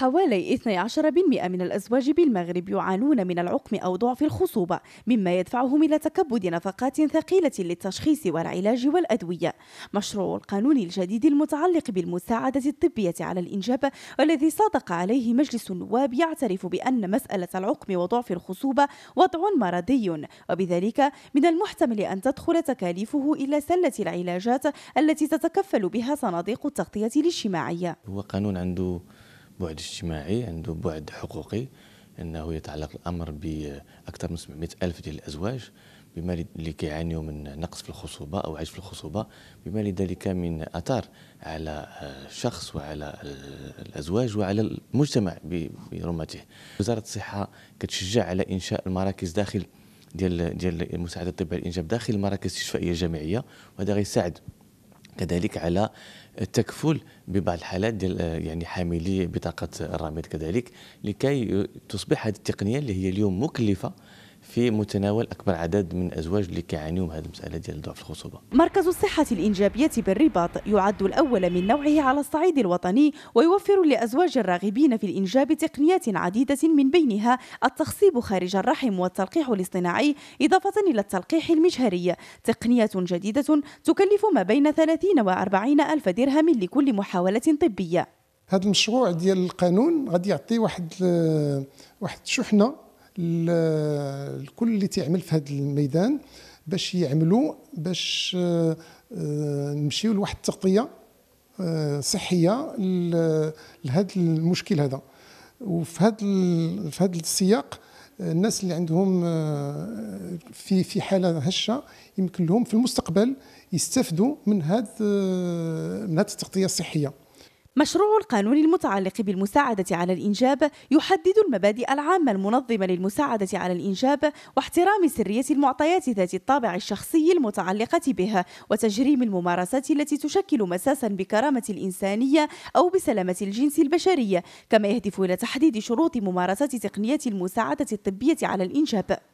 حوالي 12% من الأزواج بالمغرب يعانون من العقم أو ضعف الخصوبة مما يدفعهم إلى تكبد نفقات ثقيلة للتشخيص والعلاج والأدوية مشروع القانون الجديد المتعلق بالمساعدة الطبية على الإنجاب والذي صادق عليه مجلس النواب يعترف بأن مسألة العقم وضعف الخصوبة وضع مرضي وبذلك من المحتمل أن تدخل تكاليفه إلى سلة العلاجات التي تتكفل بها صناديق التغطية الاجتماعية هو قانون عنده بعد اجتماعي عنده بعد حقوقي انه يتعلق الامر باكثر من 700 الف ديال الازواج بما اللي كيعانيوا من نقص في الخصوبه او عيش في الخصوبه بما لذلك من اثار على آه، الشخص وعلى الازواج وعلى المجتمع برمته وزاره الصحه كتشجع على انشاء المراكز داخل ديال ديال المساعده الطبيه الانجاب داخل المراكز الشفائيه الجامعيه وهذا غيساعد كذلك على التكفل ببعض الحالات ديال آه، يعني حاملي بطاقه الرميد كذلك لكي تصبح هذه التقنيه اللي هي اليوم مكلفه في متناول اكبر عدد من الازواج اللي كيعانيوا هذه المساله ديال ضعف الخصوبه. مركز الصحه الانجابيه بالرباط يعد الاول من نوعه على الصعيد الوطني ويوفر لازواج الراغبين في الانجاب تقنيات عديده من بينها التخصيب خارج الرحم والتلقيح الاصطناعي اضافه الى التلقيح المجهري، تقنيه جديده تكلف ما بين 30 و 40 الف درهم لكل محاوله طبيه. هذا المشروع ديال القانون غادي يعطي واحد واحد شحنه الكل اللي تيعمل في هذا الميدان باش يعملوا باش آه، نمشيو لواحد التغطيه آه، صحيه لهذا المشكل هذا وفي هذا في هذا السياق الناس اللي عندهم آه، في في حاله هشه يمكن لهم في المستقبل يستفدوا من هذا من هذه التغطيه الصحيه مشروع القانون المتعلق بالمساعدة على الإنجاب يحدد المبادئ العامة المنظمة للمساعدة على الإنجاب واحترام سرية المعطيات ذات الطابع الشخصي المتعلقة بها وتجريم الممارسات التي تشكل مساسا بكرامة الإنسانية أو بسلامة الجنس البشرية كما يهدف إلى تحديد شروط ممارسات تقنيات المساعدة الطبية على الإنجاب